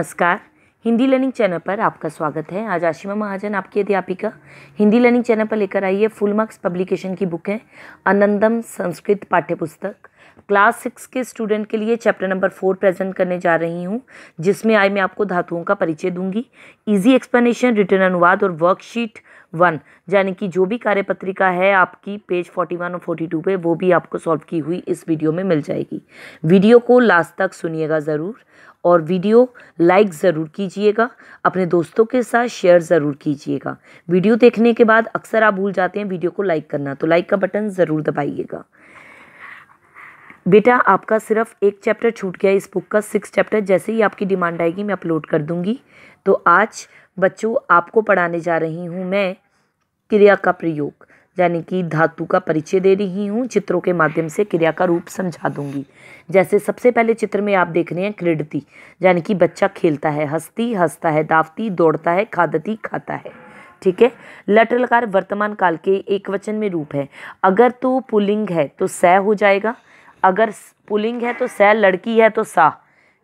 नमस्कार Hindi learning channel पर आपका स्वागत है आज आशिमा महाजन आपकी अध्यापिका हिंदी लर्निंग चैनल पर लेकर आई है फुल मार्क्स पब्लिकेशन की बुक है अनंदम संस्कृत पाठ्यपुस्तक क्लास सिक्स के स्टूडेंट के लिए चैप्टर नंबर फोर प्रेजेंट करने जा रही हूँ जिसमें आई मैं आपको धातुओं का परिचय दूंगी इजी एक्सप्लेनेशन रिटर्न अनुवाद और वर्कशीट वन यानी कि जो भी कार्यपत्रिका है आपकी पेज फोर्टी वन और फोर्टी टू पर वो भी आपको सॉल्व की हुई इस वीडियो में मिल जाएगी वीडियो को लास्ट तक सुनिएगा ज़रूर और वीडियो लाइक ज़रूर कीजिएगा अपने दोस्तों के साथ शेयर ज़रूर कीजिएगा वीडियो देखने के बाद अक्सर आप भूल जाते हैं वीडियो को लाइक करना तो लाइक का बटन ज़रूर दबाइएगा बेटा आपका सिर्फ एक चैप्टर छूट गया इस बुक का सिक्स चैप्टर जैसे ही आपकी डिमांड आएगी मैं अपलोड कर दूंगी तो आज बच्चों आपको पढ़ाने जा रही हूँ मैं क्रिया का प्रयोग यानी कि धातु का परिचय दे रही हूँ चित्रों के माध्यम से क्रिया का रूप समझा दूंगी जैसे सबसे पहले चित्र में आप देख रहे हैं क्रीडती यानी कि बच्चा खेलता है हंसती हंसता है दावती दौड़ता है खादती खाता है ठीक है लट लकार वर्तमान काल के एक वचन में रूप है अगर तो पुलिंग है तो सह हो जाएगा अगर पुलिंग है तो सह लड़की है तो सा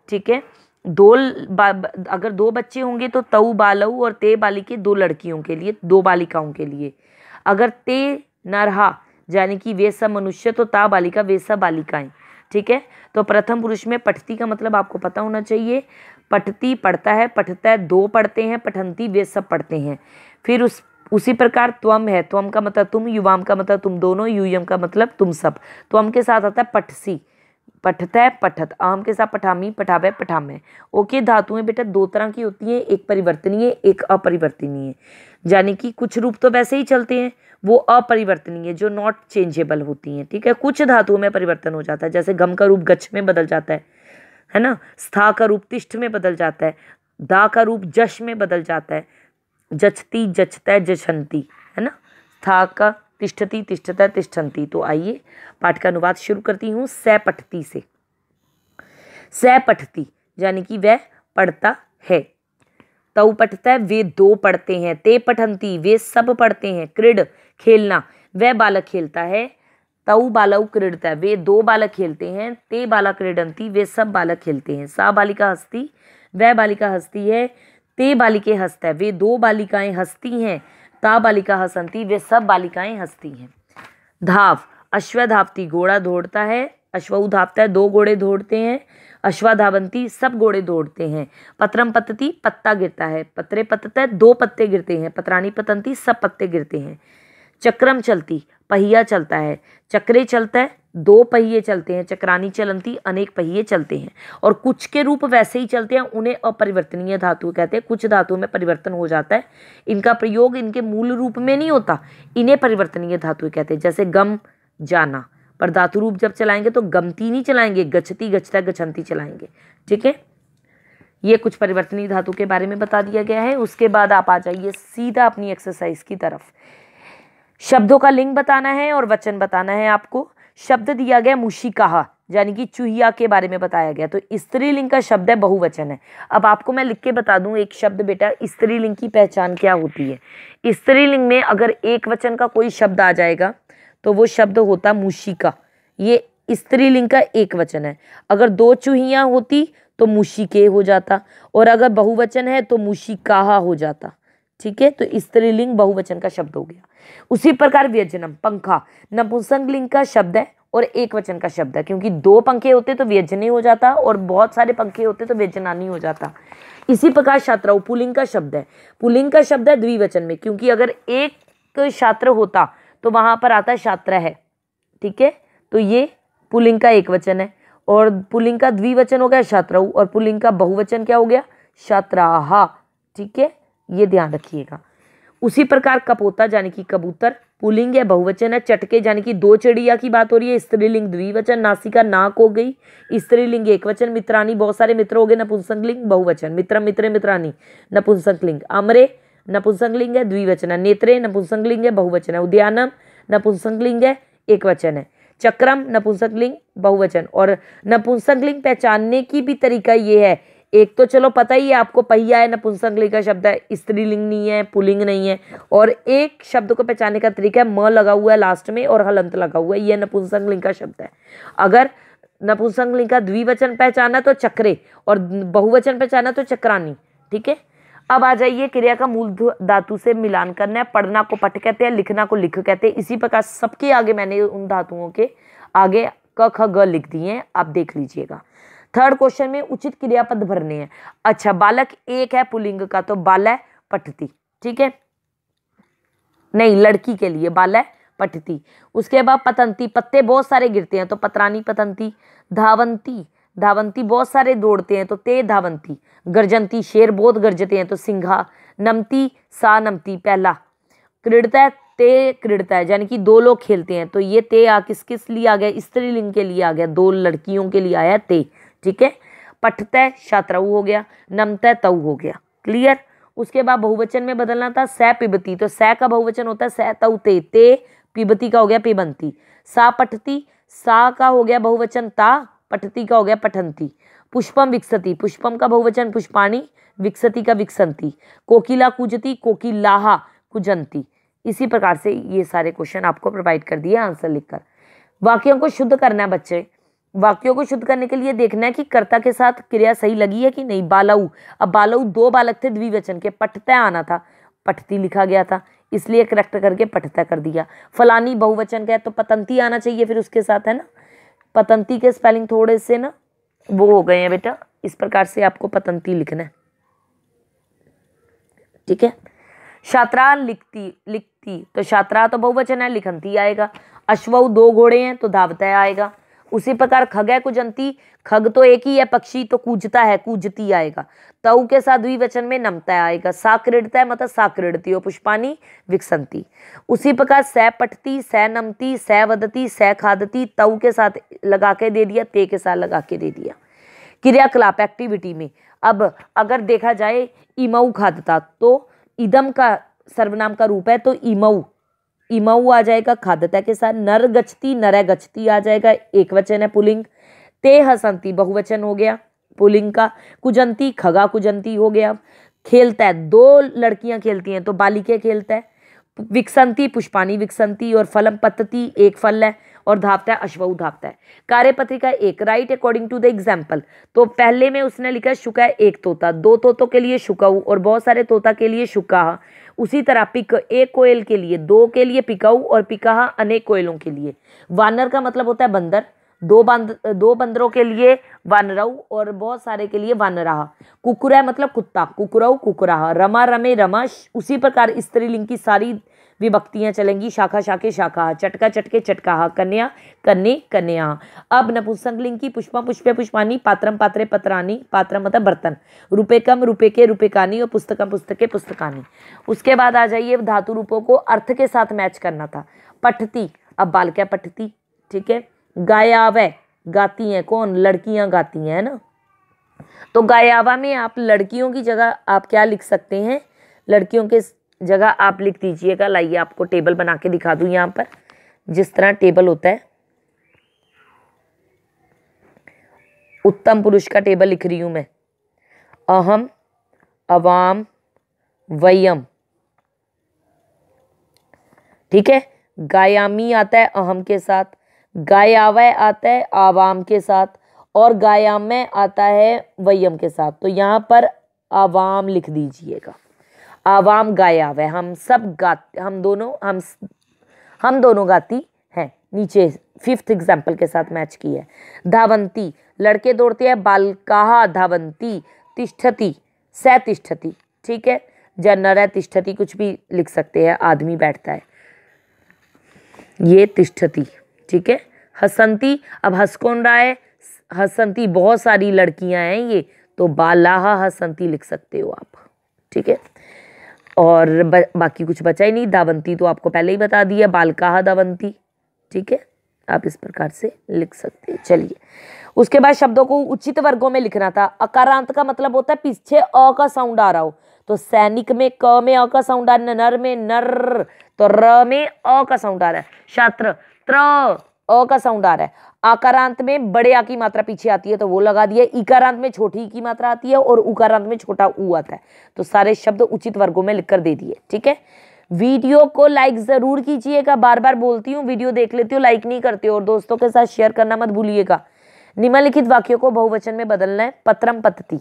ठीक है दो अगर दो बच्चे होंगे तो तऊ बालऊ और ते बालिके दो लड़कियों के लिए दो बालिकाओं के लिए अगर ते नरहा यानी कि वे सब मनुष्य तो ता बालिका वे सब बालिकाएं ठीक है तो प्रथम पुरुष में पठती का मतलब आपको पता होना चाहिए पठती पढ़ता है पठता है दो पढ़ते हैं पठंती वे सब पढ़ते हैं फिर उस उसी प्रकार त्वम है त्वम का मतलब तुम युवाम का मतलब तुम दोनों यूयम का मतलब तुम सब त्वम के साथ आता है पठसी पठतः पठत आम के साथ पठामी पठावे पठामे ओके धातुएं बेटा दो तरह की होती हैं एक परिवर्तनीय एक अपरिवर्तनीय यानी कि कुछ रूप तो वैसे ही चलते हैं वो अपरिवर्तनीय जो नॉट चेंजेबल होती हैं ठीक है कुछ धातुओं में परिवर्तन हो जाता है जैसे गम का रूप गच्छ में बदल जाता है है ना स्था का रूप तिष्ठ में बदल जाता है दा का रूप जश में बदल जाता है जचती जचता है जछंती है ना स्था का तिष्ठती तिष्ठता तिष्ठंती तो आइए पाठ का अनुवाद शुरू करती हूँ सह पठती से सह पठती यानी कि वह पढ़ता है तऊ पठता वे दो पढ़ते हैं ते पठंती वे सब पढ़ते हैं क्रीड खेलना वह बालक खेलता है तऊ बालऊ क्रीडता वे दो बालक खेलते हैं ते बालक क्रीडंती वे सब बालक खेलते हैं सा बालिका हस्ती वह बालिका हस्ती है ते बालिके हस्त है वे दो बालिकाएं हस्ती हैं ता बालिका हसंती वे सब बालिकाएं हंसती हैं धाव अश्व धापती घोड़ा दौड़ता है अश्वउ धावता है दो घोड़े दौड़ते हैं अश्वा धावंती सब घोड़े दौड़ते हैं पत्रम पतती पत्ता गिरता है पत्रे पतते दो पत्ते गिरते हैं पत्राणी पतंती सब पत्ते गिरते हैं चक्रम चलती पहिया चलता है चक्रे चलता है दो पहिए चलते हैं चक्रानी चलंती अनेक पहिए चलते हैं और कुछ के रूप वैसे ही चलते हैं उन्हें अपरिवर्तनीय धातु कहते हैं कुछ धातुओं में परिवर्तन हो जाता है इनका प्रयोग इनके मूल रूप में नहीं होता इन्हें परिवर्तनीय धातु कहते हैं जैसे गम जाना पर धातु रूप जब चलाएंगे तो गमती नहीं चलाएंगे गचती गचता गचंती चलाएंगे ठीक है ये कुछ परिवर्तनीय धातु के बारे में बता दिया गया है उसके बाद आप आ जाइए सीधा अपनी एक्सरसाइज की तरफ शब्दों का लिंग बताना है और वचन बताना है आपको शब्द दिया गया मुशी कहा यानी कि चूहिया के बारे में बताया गया तो स्त्रीलिंग का शब्द है बहुवचन है अब आपको मैं लिख के बता दूं एक शब्द बेटा स्त्रीलिंग की पहचान क्या होती है स्त्रीलिंग में अगर एक वचन का कोई शब्द आ जाएगा तो वो शब्द होता मुशिका ये स्त्रीलिंग का एक वचन है अगर दो चूहियाँ होती तो मुशिके हो जाता और अगर बहुवचन है तो मुशिकाहा हो जाता ठीक है तो स्त्रीलिंग बहुवचन का शब्द हो गया उसी प्रकार व्यजनम पंखा लिंग का शब्द है और एक वचन का शब्द है क्योंकि दो पंखे होते तो ही हो जाता और बहुत सारे पंखे होते तो व्यजनानी हो जाता इसी प्रकार छात्रा पुलिंग का शब्द है पुलिंग का शब्द है द्विवचन में क्योंकि अगर एक छात्र होता तो वहाँ पर आता छात्र है ठीक है तो ये पुलिंग का एक वचन है और पुलिंग का द्विवचन हो गया छात्राऊ और पुलिंग का बहुवचन क्या हो गया छात्राहा ठीक है ये ध्यान रखिएगा उसी प्रकार कपोता यानी कि कबूतर पुलिंग है बहुवचन है चटके यानी कि दो चिड़िया की बात हो रही है स्त्रीलिंग द्विवचन नासिका नाक हो गई स्त्रीलिंग एक वचन मित्रानी बहुत सारे मित्र हो गए लिंग बहुवचन मित्र मित्र मित्रानी नपुंसकलिंग अमरे नपुंसकलिंग है द्विवचन है नेत्रे लिंग है बहुवचन है उद्यानम नपुंसकलिंग है एक वचन है चक्रम नपुंसकलिंग बहुवचन और लिंग पहचानने की भी तरीका ये है एक तो चलो पता ही है आपको पहिया है लिंग का शब्द है स्त्रीलिंग नहीं है पुलिंग नहीं है और एक शब्द को पहचानने का तरीका है म लगा हुआ है लास्ट में और हलंत लगा हुआ है यह लिंग का शब्द है अगर लिंग का द्विवचन पहचाना तो चक्रे और बहुवचन पहचाना तो चक्रानी ठीक है अब आ जाइए क्रिया का मूल धातु से मिलान करना है पढ़ना को पट कहते हैं लिखना को लिख कहते हैं इसी प्रकार सबके आगे मैंने उन धातुओं के आगे क ख ग लिख दिए हैं आप देख लीजिएगा थर्ड क्वेश्चन में उचित क्रियापद भरने हैं अच्छा बालक एक है पुलिंग का तो बालय पठती ठीक है नहीं लड़की के लिए बालय पठती उसके बाद पतंती पत्ते बहुत सारे गिरते हैं तो पतरानी पतंती धावंती धावंती बहुत सारे दौड़ते हैं तो ते धावंती गर्जंती शेर बहुत गर्जते हैं तो सिंघा नमती सा नमती पहला क्रीड़ता है ते क्रीड़ता है यानी कि दो लोग खेलते हैं तो ये ते आ किस किस लिए आ गया स्त्रीलिंग के लिए आ गया दो लड़कियों के लिए आया ते ठीक है पठत शात्रऊ हो गया नमत तऊ हो गया क्लियर उसके बाद बहुवचन में बदलना था सह पिबती तो सह का बहुवचन होता है सह तऊ ते ते पिबती का हो गया पिबंती सा पठती सा का हो गया बहुवचन ता पठती का हो गया पठंती पुष्पम विकसती पुष्पम का बहुवचन पुष्पाणी विकसती का विकसंती कोकिला कुजती कोकिलाहा कुजंती इसी प्रकार से ये सारे क्वेश्चन आपको प्रोवाइड कर दिए आंसर लिखकर वाक्यों को शुद्ध करना है बच्चे वाक्यों को शुद्ध करने के लिए देखना है कि कर्ता के साथ क्रिया सही लगी है कि नहीं बालाऊ अब बालाऊ दो बालक थे द्विवचन के पठतः आना था पठती लिखा गया था इसलिए करेक्ट करके पठतः कर दिया फलानी बहुवचन का है तो पतंती आना चाहिए फिर उसके साथ है ना पतंती के स्पेलिंग थोड़े से ना वो हो गए हैं बेटा इस प्रकार से आपको पतंती लिखना है ठीक है छात्रा लिखती लिखती तो छात्रा तो बहुवचन है लिखंती आएगा अश्व दो घोड़े हैं तो धावतः आएगा उसी प्रकार खग है कुजंती खग तो एक ही है पक्षी तो कूजता है कूजती आएगा तऊ के साथ द्विवचन में नमता आएगा सा क्रीडता है मतलब सा क्रीडती हो पुष्पानी विकसंती उसी प्रकार सह पटती सह नमती सह वदती सह खादती तऊ के साथ लगा के दे दिया ते के साथ लगा के दे दिया क्रियाकलाप एक्टिविटी में अब अगर देखा जाए इमऊ खादता तो इदम का सर्वनाम का रूप है तो इमऊ इमाऊ आ जाएगा खादता के साथ नर गचती नर गचती आ जाएगा एक वचन है पुलिंग ते हसंती बहुवचन हो गया पुलिंग का कुजंती खगा कुजंती हो गया खेलता है दो लड़कियां खेलती हैं तो बालिके खेलता है विकसंती पुष्पानी विकसंती और फलम पतती एक फल है और धापता है अश्वऊ धापता है कार्य पत्रिका एक write according to the example तो पहले में उसने लिखा शुका है एक तोता दो तोतों के लिए शुकाऊ और बहुत सारे तोता के लिए शुका उसी तरह पिक एक कोयल के लिए दो के लिए पिकाऊ और पिकाहा अनेक कोयलों के लिए वानर का मतलब होता है बंदर दो बंद दो बंदरों के लिए वानराऊ और बहुत सारे के लिए वानराहा कुकुरा मतलब कुत्ता कुकुराऊ कुकुराहा रमा रमे रमा उसी प्रकार स्त्रीलिंग की सारी विभक्तियाँ चलेंगी शाखा शाखे शाखा चटका चटके चटकाहा कन्या कन्ने कन्या अब नपुंसकलिंग की पुष्पा पुष्पे पुष्पानी पात्रम पात्रे पत्रानी पात्रम मतलब बर्तन रुपये कम रुपये के कानी और पुस्तकम पुस्तके पुस्तकानी उसके बाद आ जाइए धातु रूपों को अर्थ के साथ मैच करना था पठती अब बालक्या पठती ठीक है गायावय गाती हैं कौन लड़कियां गाती हैं है ना तो गायावा में आप लड़कियों की जगह आप क्या लिख सकते हैं लड़कियों के जगह आप लिख दीजिएगा लाइए आपको टेबल बना के दिखा दूँ यहाँ पर जिस तरह टेबल होता है उत्तम पुरुष का टेबल लिख रही हूँ मैं अहम अवाम वयम ठीक है गायामी आता है अहम के साथ गायावय आता है आवाम के साथ और गायामय आता है वयम के साथ तो यहाँ पर आवाम लिख दीजिएगा आवाम गाया हुआ है हम सब गा हम दोनों हम हम दोनों गाती हैं नीचे फिफ्थ एग्जाम्पल के साथ मैच की है धावंती लड़के दौड़ते हैं बालकाहा धावंती तिष्ठती सतिष्ठती ठीक है जनर है तिष्ठती कुछ भी लिख सकते हैं आदमी बैठता है ये तिष्ठती ठीक है हसंती अब हंस कौन रहा है हसंती बहुत सारी लड़कियां हैं ये तो बालाहा हसंती लिख सकते हो आप ठीक है और बाकी कुछ बचा ही नहीं दावंती तो आपको पहले ही बता दिया बालकाहा दावंती ठीक है आप इस प्रकार से लिख सकते हैं चलिए उसके बाद शब्दों को उचित वर्गों में लिखना था अकारांत का मतलब होता है पीछे अ का साउंड आ रहा हो तो सैनिक में क में अ का साउंड आ रहा है नर में नर तो र में अ का साउंड आ रहा है छात्र त्र अ का साउंड आ रहा है आकारांत में बड़े आ की मात्रा पीछे आती है तो वो लगा दिया इकारांत में छोटी की मात्रा आती है और उकारांत में छोटा ऊ आता है तो सारे शब्द उचित वर्गों में लिखकर दे दिए ठीक है वीडियो को लाइक ज़रूर कीजिएगा बार बार बोलती हूँ वीडियो देख लेती हूँ लाइक नहीं करती और दोस्तों के साथ शेयर करना मत भूलिएगा निम्नलिखित वाक्यों को बहुवचन में बदलना है पत्रम पत्ती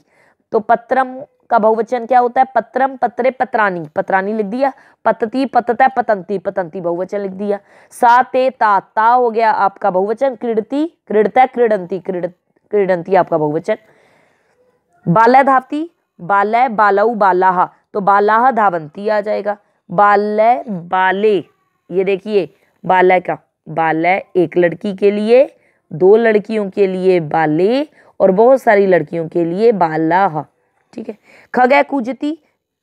तो पत्रम का बहुवचन क्या होता है पत्रम पत्रे पत्रानी पत्रानी लिख दिया पतती पतत पतंती पतंती बहुवचन लिख दिया सा ते ता ता हो गया आपका बहुवचन क्रीडती क्रीडत क्रीडंती क्रीड क्रीडंती आपका बहुवचन बालय धावती बालय बालऊ बालाहा तो बालाह धावंती आ जाएगा बालय बाले ये देखिए बालय का बालय एक लड़की के लिए दो लड़कियों के लिए बाले और बहुत सारी लड़कियों के लिए बालाहा ठीक है खग है कूजती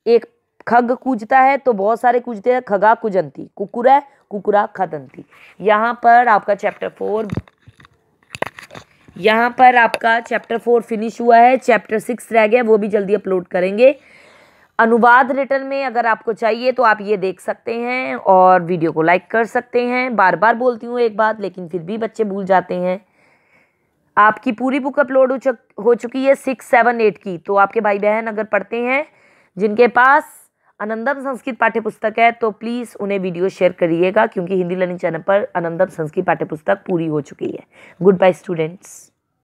एक खग कूजता है तो बहुत सारे कूजते हैं खगा कुजंती कुकुर है कुकुरा खदंती यहाँ पर आपका चैप्टर फोर यहाँ पर आपका चैप्टर फोर फिनिश हुआ है चैप्टर सिक्स रह गया वो भी जल्दी अपलोड करेंगे अनुवाद रिटर्न में अगर आपको चाहिए तो आप ये देख सकते हैं और वीडियो को लाइक कर सकते हैं बार बार बोलती हूँ एक बात लेकिन फिर भी बच्चे भूल जाते हैं आपकी पूरी बुक अपलोड हो चुक हो चुकी है सिक्स सेवन एट की तो आपके भाई बहन अगर पढ़ते हैं जिनके पास अनंदम संस्कृत पाठ्य पुस्तक है तो प्लीज़ उन्हें वीडियो शेयर करिएगा क्योंकि हिंदी लर्निंग चैनल पर अनंदम संस्कृत पाठ्य पुस्तक पूरी हो चुकी है गुड बाय स्टूडेंट्स